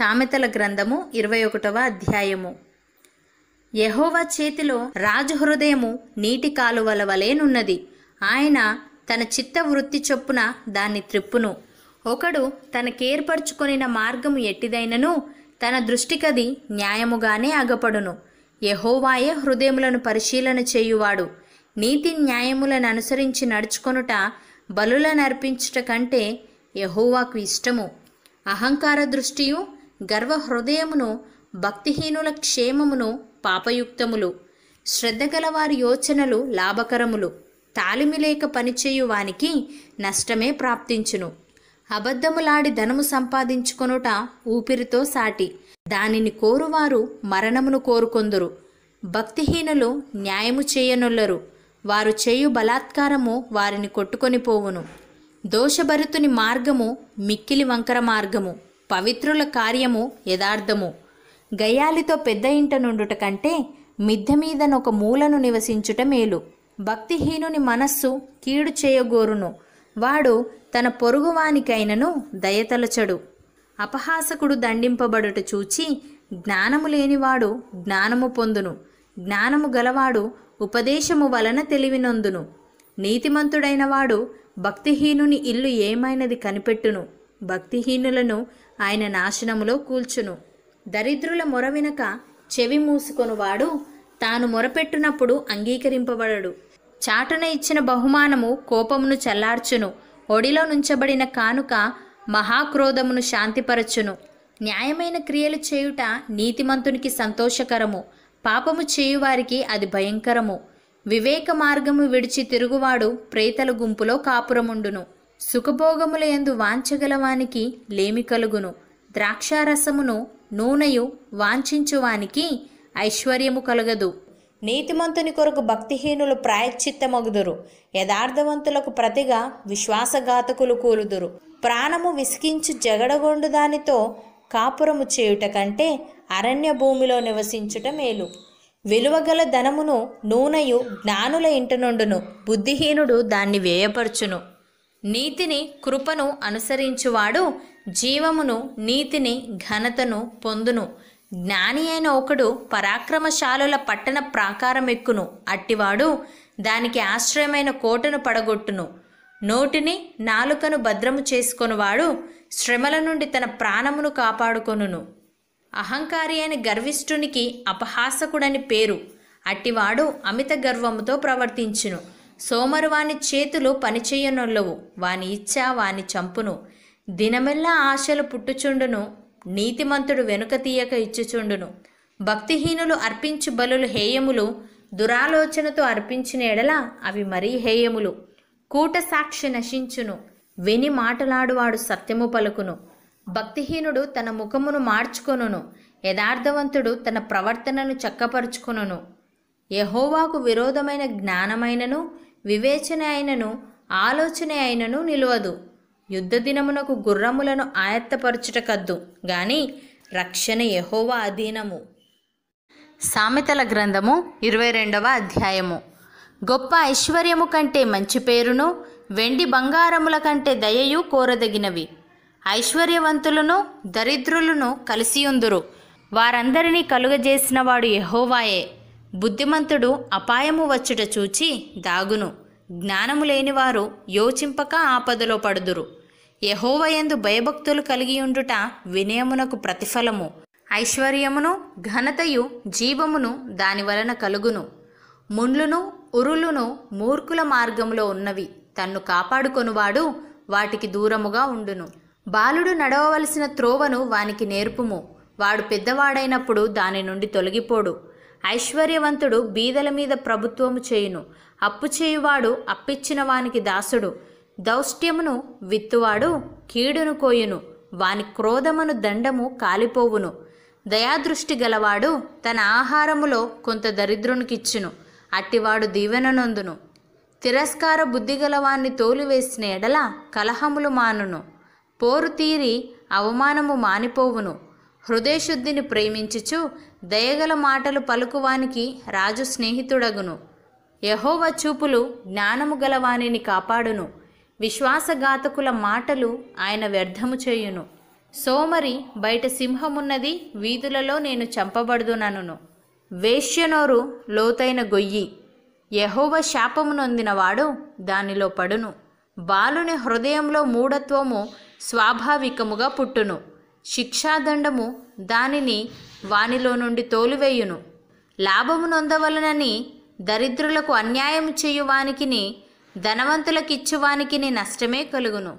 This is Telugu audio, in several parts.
సామెతల గ్రంథము ఇరవై ఒకటవ అధ్యాయము యహోవ చేతిలో రాజహృదయము నీటి కాలువల వలెనున్నది ఆయన తన చిత్త వృత్తి చొప్పున దాన్ని త్రిప్పును ఒకడు తనకేర్పరచుకొనిన మార్గము ఎట్టిదైనను తన దృష్టికది న్యాయముగానే అగపడును యహోవాయే హృదయములను పరిశీలన చేయువాడు నీతి న్యాయములను అనుసరించి నడుచుకొనుట బలులను కంటే యహోవాకు ఇష్టము అహంకార దృష్టియు గర్వహృదయమును భక్తిహీనుల క్షేమమును పాపయుక్తములు శ్రద్ధగలవారి యోచనలు లాభకరములు తాలిమి లేక పనిచేయువానికి నష్టమే ప్రాప్తించును అబద్ధములాడి ధనము సంపాదించుకొనుట ఊపిరితో సాటి దానిని కోరువారు మరణమును కోరుకొందురు భక్తిహీనులు న్యాయము చేయనుల్లరు వారు చేయు బలాత్కారము వారిని కొట్టుకొని పోవును దోషభరితుని మార్గము మిక్కిలి వంకర మార్గము పవిత్రుల కార్యము యథార్థము గయాలితో పెద్ద ఇంట నుండుట కంటే మిద్దె మీదనొక మూలను నివసించుట మేలు భక్తిహీనుని మనస్సు కీడు చేయగోరును వాడు తన పొరుగువానికైనను దయతలచడు అపహాసకుడు దండింపబడుట చూచి జ్ఞానము లేనివాడు జ్ఞానము పొందును జ్ఞానము గలవాడు ఉపదేశము వలన తెలివినొందును నీతిమంతుడైన వాడు భక్తిహీనుని ఇల్లు ఏమైనది కనిపెట్టును భక్తిహీనులను ఆయన నాశనములో కూల్చును దరిద్రుల మొర వినక చెవి మూసుకొనువాడు తాను మొరపెట్టునప్పుడు అంగీకరింపబడడు చాటున ఇచ్చిన బహుమానము కోపమును చల్లార్చును ఒడిలో నుంచబడిన కానుక మహాక్రోధమును శాంతిపరచును న్యాయమైన క్రియలు చేయుట నీతిమంతునికి సంతోషకరము పాపము చేయువారికి అది భయంకరము వివేక మార్గము విడిచి తిరుగువాడు ప్రేతల గుంపులో కాపురముండును సుఖభోగముల ఎందు వాంచగలవానికి లేమి కలుగును ద్రాక్షారసమును నూనెయు వాంఛించువానికి ఐశ్వర్యము కలగదు నీతిమంతుని కొరకు భక్తిహీనులు ప్రాయశ్చిత్తమగుదురు యథార్థవంతులకు ప్రతిగా విశ్వాసఘాతకులు కూలుదురు ప్రాణము విసికించి జగడగొండు దానితో కాపురము చేయుట కంటే అరణ్య భూమిలో నివసించుట మేలు విలువగల ధనమును నూనెయు జ్ఞానుల ఇంటనుండును నుండును బుద్ధిహీనుడు దాన్ని వ్యయపరచును నీతిని కృపను అనుసరించువాడు జీవమును నీతిని ఘనతను పొందును జ్ఞాని అయిన ఒకడు పరాక్రమశాలుల పట్టణ ప్రాకారం ఎక్కును అట్టివాడు దానికి ఆశ్రయమైన కోటను పడగొట్టును నోటిని నాలుకను భద్రము చేసుకొనివాడు శ్రమల నుండి తన ప్రాణమును కాపాడుకొనును అహంకారి అయిన గర్విష్ఠునికి అపహాసకుడని పేరు అట్టివాడు అమిత గర్వముతో ప్రవర్తించును సోమరు వాని చేతులు పనిచేయనొల్లవు వాని ఇచ్చా వాని చంపును దినమెల్లా ఆశలు పుట్టుచుండును నీతిమంతుడు వెనుక తీయక ఇచ్చుచుండును భక్తిహీనులు అర్పించు బలులు హేయములు దురాలోచనతో అర్పించిన ఎడల అవి మరీ హేయములు కూట సాక్షి నశించును విని మాటలాడువాడు సత్యము పలుకును భక్తిహీనుడు తన ముఖమును మార్చుకొనును యథార్థవంతుడు తన ప్రవర్తనను చక్కపరుచుకొనును యహోవాకు విరోధమైన జ్ఞానమైనను వివేచన అయినను ఆలోచన అయినను నిలవదు యుద్ధ దినమునకు గుర్రములను ఆయత్తపరచుటకద్దు గాని రక్షణ యహోవా అధీనము సామెతల గ్రంథము ఇరవై రెండవ అధ్యాయము గొప్ప ఐశ్వర్యము కంటే మంచి పేరును వెండి బంగారముల కంటే దయయు కోరదగినవి ఐశ్వర్యవంతులను దరిద్రులను కలిసియుందురు వారందరినీ కలుగజేసినవాడు యహోవాయే బుద్ధిమంతుడు అపాయము వచ్చుట చూచి దాగును జ్ఞానము లేనివారు యోచింపక ఆపదలో పడుదురు యహోవయందు భయభక్తులు కలిగియుండుట వినయమునకు ప్రతిఫలము ఐశ్వర్యమును ఘనతయు జీవమును దాని వలన కలుగును ముండ్లును ఉరులును మూర్ఖుల మార్గంలో ఉన్నవి తన్ను కాపాడుకొనువాడు వాటికి దూరముగా ఉండును బాలుడు నడవవలసిన త్రోవను వానికి నేర్పుము వాడు పెద్దవాడైనప్పుడు దాని నుండి తొలగిపోడు ఐశ్వర్యవంతుడు బీదల మీద ప్రభుత్వము చేయును అప్పు చేయువాడు అప్పిచ్చిన వానికి దాసుడు దౌష్ట్యమును విత్తువాడు కీడును కోయును వాని క్రోధమును దండము కాలిపోవును దయాదృష్టి గలవాడు తన ఆహారములో కొంత దరిద్రునికిచ్చును అట్టివాడు దీవెననందును తిరస్కార బుద్ధి గలవాన్ని తోలివేసిన ఎడల కలహములు మానును పోరు తీరి అవమానము మానిపోవును హృదయశుద్ధిని ప్రేమించుచు దయగల మాటలు పలుకువానికి రాజు స్నేహితుడగును యహోవ చూపులు జ్ఞానము గలవానిని కాపాడును విశ్వాసఘాతకుల మాటలు ఆయన వ్యర్థము చేయును సోమరి బయట సింహమున్నది వీధులలో నేను చంపబడుదునను వేష్యనోరు లోతైన గొయ్యి యహోవ శాపమునొందినవాడు దానిలో పడును బాలుని హృదయంలో మూఢత్వము స్వాభావికముగా పుట్టును శిక్షాదండము దానిని వానిలో నుండి తోలివేయును లాభము నొందవలనని దరిద్రులకు అన్యాయం చేయువానికి ధనవంతులకిచ్చువానికి నష్టమే కలుగును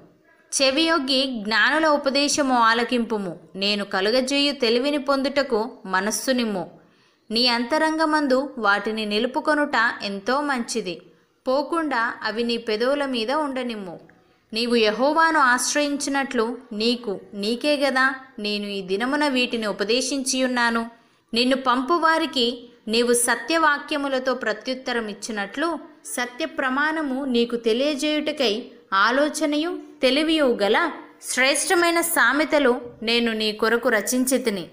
చెవియొగ్గి జ్ఞానుల ఉపదేశము ఆలకింపుము నేను కలుగజేయు తెలివిని పొందుటకు మనస్సు నిమ్ము నీ అంతరంగమందు వాటిని నిలుపుకొనుట ఎంతో మంచిది పోకుండా అవి నీ పెదవుల మీద ఉండనిమ్ము నీవు యహోవాను ఆశ్రయించినట్లు నీకు నీకే గదా నేను ఈ దినమున వీటిని ఉపదేశించియున్నాను నిన్ను పంపువారికి నీవు సత్యవాక్యములతో ప్రత్యుత్తరం ఇచ్చినట్లు సత్య ప్రమాణము నీకు తెలియజేయుటకై ఆలోచనయు తెలివియు గల శ్రేష్టమైన సామెతలు నేను నీ కొరకు రచించితిని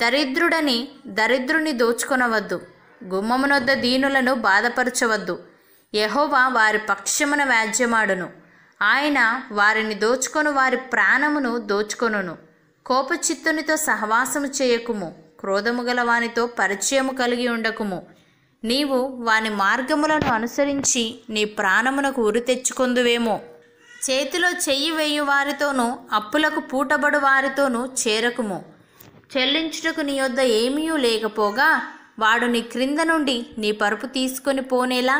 దరిద్రుడని దరిద్రుని దోచుకొనవద్దు గుమ్మమునొద్ద దీనులను బాధపరచవద్దు యహోవా వారి పక్షమున వ్యాజ్యమాడును ఆయన వారిని దోచుకొని వారి ప్రాణమును దోచుకొనును కోపచిత్తునితో సహవాసము చేయకుము క్రోధము గల వానితో పరిచయము కలిగి ఉండకుము నీవు వాని మార్గములను అనుసరించి నీ ప్రాణమునకు ఉరి తెచ్చుకొందువేమో చేతిలో చెయ్యి వేయు వారితోనూ అప్పులకు పూటబడు వారితోనూ చేరకుము చెల్లించుటకు నీ వద్ద ఏమీ లేకపోగా వాడు నీ క్రింద నుండి నీ పరుపు తీసుకొని పోనేలా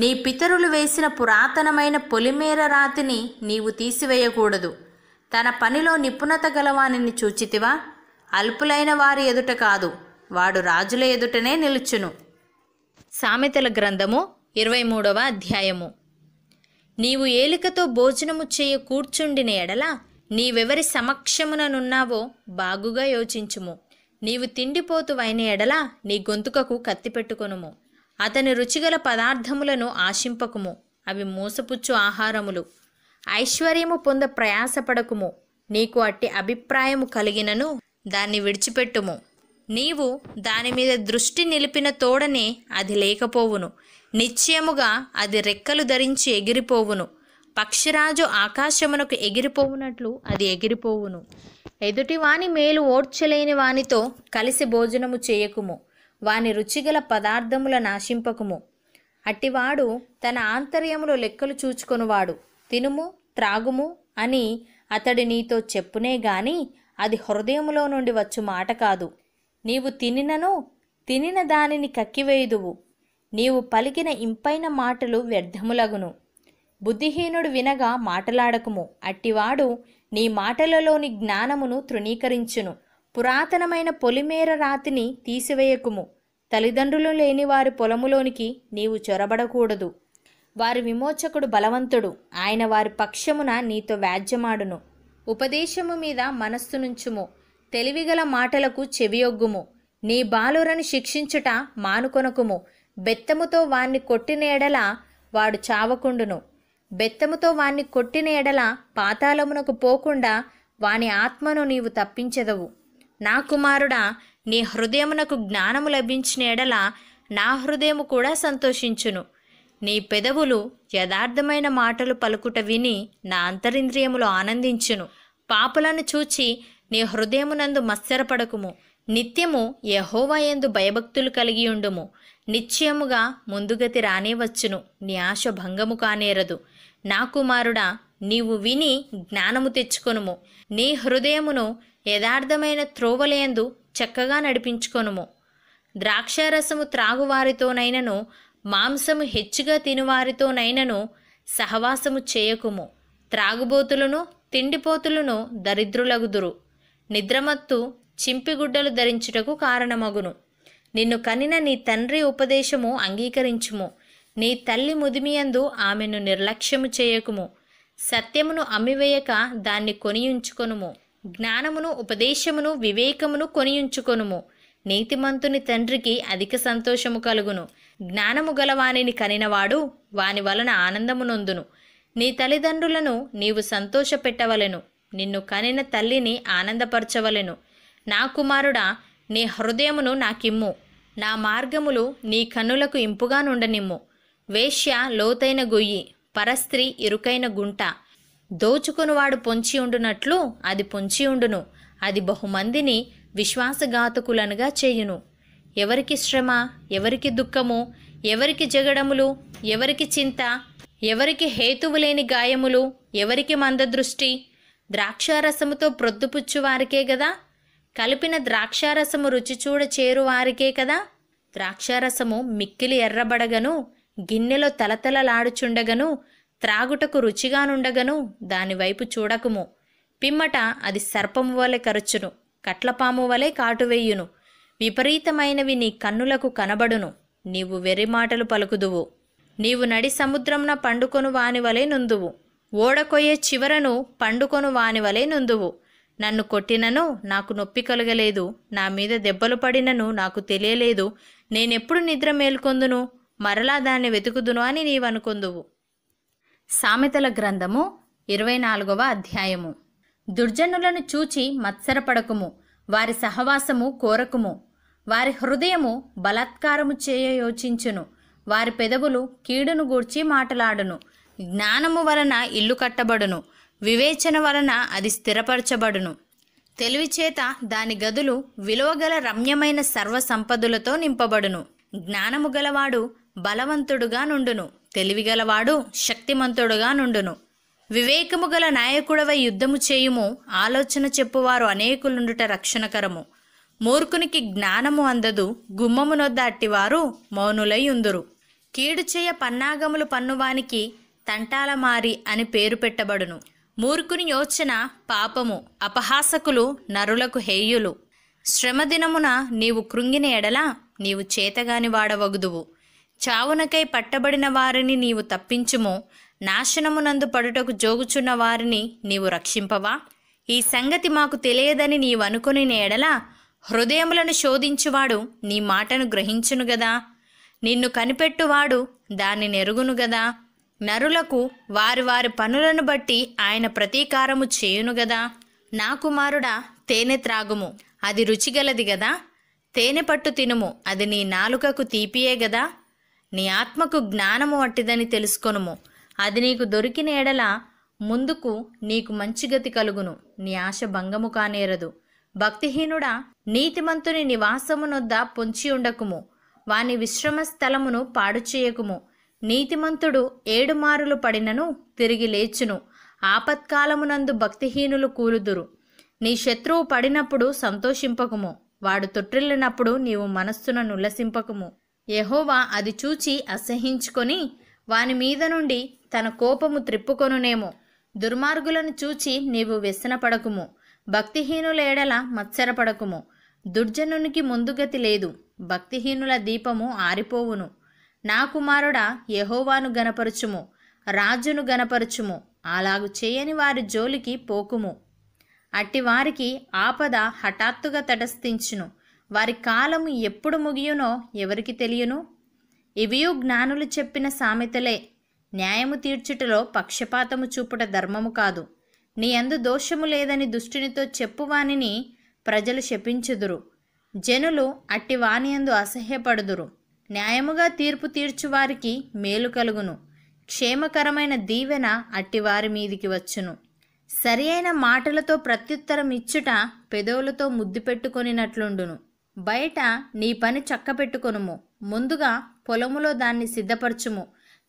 నీ పితరులు వేసిన పురాతనమైన పొలిమేర రాతిని నీవు తీసివేయకూడదు తన పనిలో నిపుణత గలవానిని చూచితివా అల్పులైన వారి ఎదుట కాదు వాడు రాజుల ఎదుటనే నిలుచును సామెతల గ్రంథము ఇరవై మూడవ అధ్యాయము నీవు ఏలికతో భోజనము చేయ కూర్చుండిన ఎడల నీవెవరి సమక్షముననున్నావో బాగుగా యోచించుము నీవు తిండిపోతువైన ఎడల నీ గొంతుకకు కత్తిపెట్టుకొనుము అతని రుచిగల పదార్థములను ఆశింపకుము అవి మోసపుచ్చు ఆహారములు ఐశ్వర్యము పొంద ప్రయాసపడకుము నీకు అట్టి అభిప్రాయము కలిగినను దాన్ని విడిచిపెట్టుము నీవు దానిమీద దృష్టి నిలిపిన తోడనే అది లేకపోవును నిశ్చయముగా అది రెక్కలు ధరించి ఎగిరిపోవును పక్షిరాజు ఆకాశమునకు ఎగిరిపోవునట్లు అది ఎగిరిపోవును ఎదుటివాని మేలు ఓడ్చలేని వానితో కలిసి భోజనము చేయకుము వాని రుచిగల పదార్థముల నాశింపకము అట్టివాడు తన ఆంతర్యములో లెక్కలు చూచుకొనువాడు తినుము త్రాగుము అని అతడి నీతో చెప్పునే గాని అది హృదయములో నుండి వచ్చు మాట కాదు నీవు తినినను తినిన దానిని కక్కివేయుదువు నీవు పలికిన ఇంపైన మాటలు వ్యర్థములగును బుద్ధిహీనుడు వినగా మాటలాడకము అట్టివాడు నీ మాటలలోని జ్ఞానమును తృణీకరించును పురాతనమైన పొలిమేర రాతిని తీసివేయకుము తల్లిదండ్రులు లేని వారి పొలములోనికి నీవు చొరబడకూడదు వారి విమోచకుడు బలవంతుడు ఆయన వారి పక్షమున నీతో వ్యాజ్యమాడును ఉపదేశము మీద మనస్సునుంచుము తెలివిగల మాటలకు చెవియొగ్గుము నీ బాలురని శిక్షించుట మానుకొనకుము బెత్తముతో వాణ్ణి కొట్టిన ఎడల వాడు చావకుండును బెత్తముతో వాణ్ణి కొట్టిన ఎడల పాతాళమునకు పోకుండా వాని ఆత్మను నీవు తప్పించెదవు నా కుమారుడా నీ హృదయమునకు జ్ఞానము లభించిన ఎడల నా హృదయము కూడా సంతోషించును నీ పెదవులు యథార్థమైన మాటలు పలుకుట విని నా అంతరింద్రియములు ఆనందించును పాపులను చూచి నీ హృదయమునందు మత్సరపడకుము నిత్యము యహోవాయందు భయభక్తులు కలిగి ఉండుము నిశ్చయముగా ముందుగతి రానే వచ్చును నీ ఆశ భంగము కానేరదు నా కుమారుడా నీవు విని జ్ఞానము తెచ్చుకొనుము నీ హృదయమును యథార్థమైన త్రోవలేందు చక్కగా నడిపించుకొనుము ద్రాక్షారసము త్రాగువారితోనైనను మాంసము హెచ్చుగా తినువారితోనైనను సహవాసము చేయకుము త్రాగుబోతులను తిండిపోతులను దరిద్రులగుదురు నిద్రమత్తు చింపిగుడ్డలు ధరించుటకు కారణమగును నిన్ను కనిన నీ తండ్రి ఉపదేశము అంగీకరించుము నీ తల్లి ముదిమియందు ఆమెను నిర్లక్ష్యము చేయకుము సత్యమును అమ్మివేయక దాన్ని కొనియుంచుకొనుము జ్ఞానమును ఉపదేశమును వివేకమును కొనియుంచుకొనుము నీతిమంతుని తండ్రికి అధిక సంతోషము కలుగును జ్ఞానము గలవానిని కనినవాడు వాని వలన ఆనందము నొందును నీ తల్లిదండ్రులను నీవు సంతోషపెట్టవలెను నిన్ను కనిన తల్లిని ఆనందపరచవలెను నా కుమారుడా నీ హృదయమును నాకిమ్ము నా మార్గములు నీ కన్నులకు ఇంపుగా నుండనిమ్ము వేశ్య లోతైన గొయ్యి పరస్త్రీ ఇరుకైన గుంట దోచుకునివాడు పొంచి ఉండునట్లు అది పొంచి ఉండును అది బహుమందిని విశ్వాసఘాతకులనుగా చేయును ఎవరికి శ్రమ ఎవరికి దుఃఖము ఎవరికి జగడములు ఎవరికి చింత ఎవరికి హేతువులేని గాయములు ఎవరికి మందదృష్టి ద్రాక్షారసముతో ప్రొద్దుపుచ్చువారికే కదా కలిపిన ద్రాక్షారసము రుచి చూడ చేరువారికే కదా ద్రాక్షారసము మిక్కిలి ఎర్రబడగను గిన్నెలో తలతలలాడుచుండగను త్రాగుటకు రుచిగానుండగను దానివైపు చూడకుము పిమ్మట అది సర్పము వలె కరచును కట్లపాము వలె కాటువేయును విపరీతమైనవి నీ కన్నులకు కనబడును నీవు వెర్రిమాటలు పలుకుదువు నీవు నడి సముద్రంన పండుకొను వానివలే నుందువు ఓడకొయ్యే చివరను పండుకొను వానివలే నుందువు నన్ను కొట్టినను నాకు నొప్పి కలగలేదు నా మీద దెబ్బలు పడినను నాకు తెలియలేదు నేనెప్పుడు నిద్ర మేల్కొందును మరలా దాన్ని వెతుకుదును అని నీవనుకొందువు సామెతల గ్రంథము ఇరవై నాలుగవ అధ్యాయము దుర్జనులను చూచి మత్సరపడకుము వారి సహవాసము కోరకుము వారి హృదయము బలాత్కారము చేయ యోచించును వారి పెదవులు కీడును గూర్చి మాటలాడును జ్ఞానము వలన ఇల్లు కట్టబడును వివేచన వలన అది స్థిరపరచబడును తెలివిచేత దాని గదులు విలువగల రమ్యమైన సర్వ నింపబడును జ్ఞానము గలవాడు బలవంతుడుగా నుండును తెలివిగలవాడు శక్తిమంతుడుగా నుండును వివేకము గల నాయకుడవై యుద్ధము చేయుము ఆలోచన చెప్పువారు అనేకులుండుట రక్షణకరము మూర్ఖునికి జ్ఞానము అందదు గుమ్మమునొద్ద అట్టివారు మౌనులై ఉందురు కీడు చేయ పన్నాగములు పన్నువానికి తంటాలమారి అని పేరు పెట్టబడును మూర్ఖుని యోచన పాపము అపహాసకులు నరులకు హేయులు శ్రమదినమున నీవు కృంగిన ఎడల నీవు చేతగాని వాడవగుదువు చావునకై పట్టబడిన వారిని నీవు తప్పించుము నాశనమునందు పడుటకు జోగుచున్న వారిని నీవు రక్షింపవా ఈ సంగతి మాకు తెలియదని నీవనుకుని నేడలా హృదయములను శోధించువాడు నీ మాటను గ్రహించును గదా నిన్ను కనిపెట్టువాడు దాన్ని నెరుగును గదా నరులకు వారి వారి పనులను బట్టి ఆయన ప్రతీకారము చేయును గదా నా కుమారుడా తేనె త్రాగుము అది రుచిగలది గదా తేనె పట్టు తినుము అది నీ నాలుకకు తీపియే గదా నీ ఆత్మకు జ్ఞానము అట్టిదని తెలుసుకొనుము అది నీకు దొరికిన ఎడల ముందుకు నీకు మంచి గతి కలుగును నీ ఆశ భంగము కానేరదు భక్తిహీనుడా నీతిమంతుని నివాసమునొద్ద పొంచి ఉండకుము వాని విశ్రమ స్థలమును పాడు చేయకుము నీతిమంతుడు ఏడుమారులు పడినను తిరిగి లేచును ఆపత్కాలమునందు భక్తిహీనులు కూలుదురు నీ శత్రువు పడినప్పుడు సంతోషింపకుము వాడు తొట్టిల్లినప్పుడు నీవు మనస్సును నుల్లసింపకుము యహోవా అది చూచి అసహించుకొని వాని మీద నుండి తన కోపము త్రిప్పుకొనునేమో దుర్మార్గులను చూచి నీవు వ్యసనపడకుము భక్తిహీనుల ఎడల మత్సరపడకుము దుర్జనునికి ముందుగతి లేదు భక్తిహీనుల దీపము ఆరిపోవును నా కుమారుడా యహోవాను గనపరచుము రాజును గనపరచుము అలాగు చేయని వారి జోలికి పోకుము అట్టి వారికి ఆపద హఠాత్తుగా తటస్థించును వారి కాలము ఎప్పుడు ముగియునో ఎవరికి తెలియను ఇవియు జ్ఞానులు చెప్పిన సామెతలే న్యాయము తీర్చుటలో పక్షపాతము చూపుట ధర్మము కాదు నీ అందు దోషము లేదని దుష్టునితో చెప్పువానిని ప్రజలు శపించుదురు జనులు అట్టి అందు అసహ్యపడుదురు న్యాయముగా తీర్పు తీర్చువారికి మేలు కలుగును క్షేమకరమైన దీవెన అట్టివారి మీదికి వచ్చును అయిన మాటలతో ప్రత్యుత్తరం ఇచ్చుట పెదవులతో ముద్దు పెట్టుకొనినట్లుండును బయట నీ పని చక్కపెట్టుకొనుము ముందుగా పొలములో దాన్ని సిద్ధపరచుము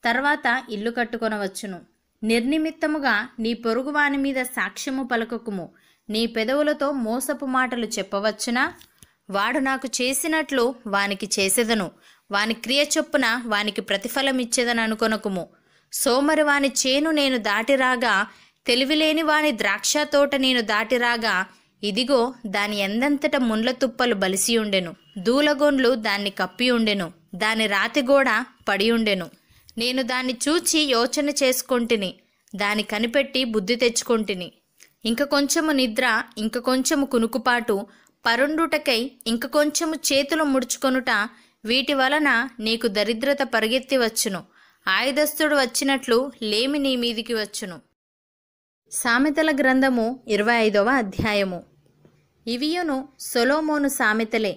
తర్వాత ఇల్లు కట్టుకొనవచ్చును నిర్నిమిత్తముగా నీ పొరుగువాని మీద సాక్ష్యము పలకకుము నీ పెదవులతో మోసపు మాటలు చెప్పవచ్చునా వాడు నాకు చేసినట్లు వానికి చేసేదను వాని క్రియ చొప్పున వానికి ప్రతిఫలమిచ్చేదని అనుకొనకుము సోమరి వాని చేను నేను దాటిరాగా తెలివిలేని వాని ద్రాక్ష తోట నేను దాటిరాగా ఇదిగో దాని ఎందంతట ముండ్ల తుప్పలు బలిసియుండెను దూలగొండ్లు దాన్ని కప్పియుండెను దాని రాతిగోడ పడియుండెను నేను దాన్ని చూచి యోచన చేసుకొంటిని దాని కనిపెట్టి బుద్ధి తెచ్చుకొంటిని ఇంక కొంచెము నిద్ర ఇంక కొంచెము కునుకుపాటు పరుండుటకై ఇంక కొంచెము చేతులు ముడుచుకొనుట వీటి వలన నీకు దరిద్రత పరిగెత్తి వచ్చును ఆయుధస్తుడు వచ్చినట్లు లేమి నీ మీదికి వచ్చును సామెతల గ్రంథము ఇరవై ఐదవ అధ్యాయము ఇవియును సొలోమోను సామెతలే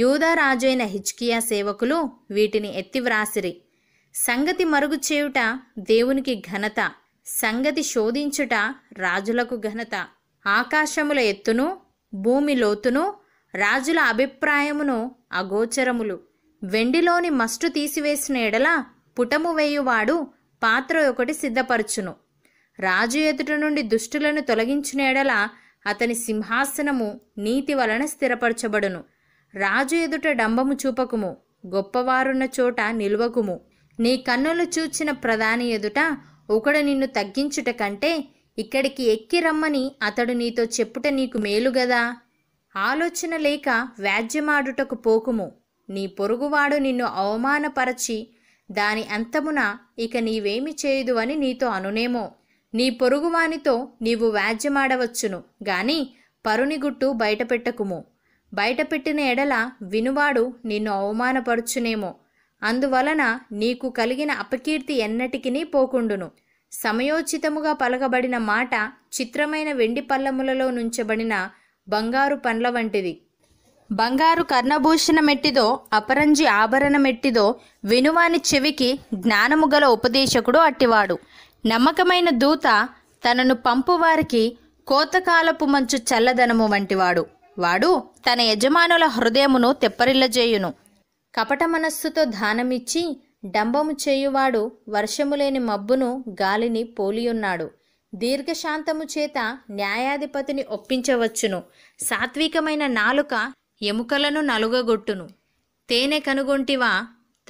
యూదారాజైన హిచ్కియా సేవకులు వీటిని ఎత్తివ్రాసిరి సంగతి మరుగుచేయుట దేవునికి ఘనత సంగతి శోధించుట రాజులకు ఘనత ఆకాశముల ఎత్తును భూమి లోతును రాజుల అభిప్రాయమును అగోచరములు వెండిలోని మస్టు తీసివేసిన ఎడల పుటము వేయువాడు పాత్ర ఒకటి సిద్ధపరచును రాజు ఎదుట నుండి దుష్టులను తొలగించిన ఎడల అతని సింహాసనము నీతి వలన స్థిరపరచబడును రాజు ఎదుట డంబము చూపకుము గొప్పవారున్న చోట నిలువకుము నీ కన్నులు చూచిన ప్రధాని ఎదుట ఒకడు నిన్ను తగ్గించుట కంటే ఇక్కడికి ఎక్కి రమ్మని అతడు నీతో చెప్పుట నీకు మేలు గదా ఆలోచన లేక వ్యాజ్యమాడుటకు పోకుము నీ పొరుగువాడు నిన్ను అవమానపరచి దాని అంతమున ఇక నీవేమి చేయదు అని నీతో అనునేమో నీ పొరుగువానితో నీవు వ్యాజ్యమాడవచ్చును గాని పరుని గుట్టు బయటపెట్టకుము బయటపెట్టిన ఎడల వినువాడు నిన్ను అవమానపరుచునేమో అందువలన నీకు కలిగిన అపకీర్తి ఎన్నటికినీ పోకుండును సమయోచితముగా పలకబడిన మాట చిత్రమైన వెండి పల్లములలో నుంచబడిన బంగారు పండ్ల వంటిది బంగారు కర్ణభూషణమెట్టిదో అపరంజి ఆభరణమెట్టిదో వినువాని చెవికి జ్ఞానము గల ఉపదేశకుడు అట్టివాడు నమ్మకమైన దూత తనను పంపువారికి కోతకాలపు మంచు చల్లదనము వంటివాడు వాడు తన యజమానుల హృదయమును తెప్పరిల్లజేయును కపట మనస్సుతో దానమిచ్చి డంబము చేయువాడు వర్షములేని మబ్బును గాలిని పోలియున్నాడు దీర్ఘశాంతము చేత న్యాయాధిపతిని ఒప్పించవచ్చును సాత్వికమైన నాలుక ఎముకలను నలుగగొట్టును తేనె కనుగొంటివా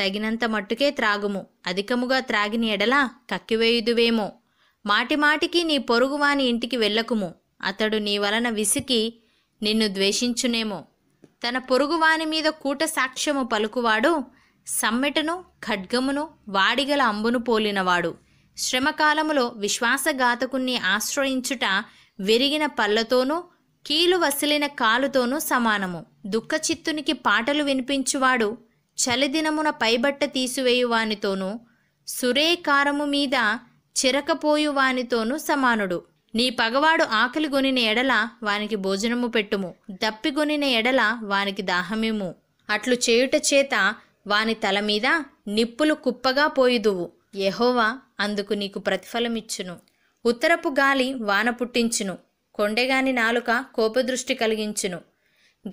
తగినంత మట్టుకే త్రాగుము అధికముగా త్రాగిన ఎడలా కక్కివేయుదువేమో మాటిమాటికి నీ పొరుగువాని ఇంటికి వెళ్ళకుము అతడు నీ వలన విసికి నిన్ను ద్వేషించునేమో తన పొరుగువాని మీద కూట సాక్ష్యము పలుకువాడు సమ్మెటను ఖడ్గమును వాడిగల అంబును పోలినవాడు శ్రమకాలములో విశ్వాసఘాతకుణ్ణి ఆశ్రయించుట విరిగిన పళ్ళతోనూ కీలు వసిలిన కాలుతోనూ సమానము దుఃఖచిత్తునికి పాటలు వినిపించువాడు చలిదినమున పైబట్ట తీసివేయువానితోనూ సురేకారము మీద చిరకపోయువానితోనూ సమానుడు నీ పగవాడు ఆకలి గొనిన ఎడల వానికి భోజనము పెట్టుము దప్పిగొనిన ఎడల వానికి దాహమేము అట్లు చేయుట చేత వాని తల మీద నిప్పులు కుప్పగా పోయిదువు యహోవా అందుకు నీకు ప్రతిఫలమిచ్చును ఉత్తరపు గాలి వాన పుట్టించును కొండెగాని నాలుక కోపదృష్టి కలిగించును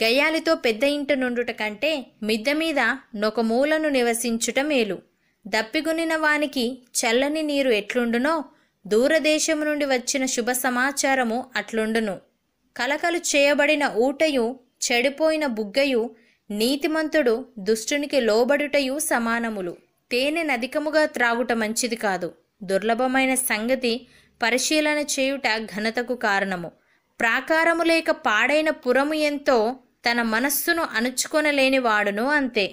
గయ్యాలితో పెద్ద ఇంట నుండుట కంటే మిద్దె మీద నొకమూలను నివసించుట మేలు దప్పిగొనిన వానికి చల్లని నీరు ఎట్లుండునో దూరదేశము నుండి వచ్చిన శుభ సమాచారము అట్లుండును కలకలు చేయబడిన ఊటయు చెడిపోయిన బుగ్గయు నీతిమంతుడు దుష్టునికి లోబడుటయు సమానములు తేనె నదికముగా త్రాగుట మంచిది కాదు దుర్లభమైన సంగతి పరిశీలన చేయుట ఘనతకు కారణము ప్రాకారము లేక పాడైన పురము ఎంతో తన మనస్సును అణుచుకొనలేని వాడును అంతే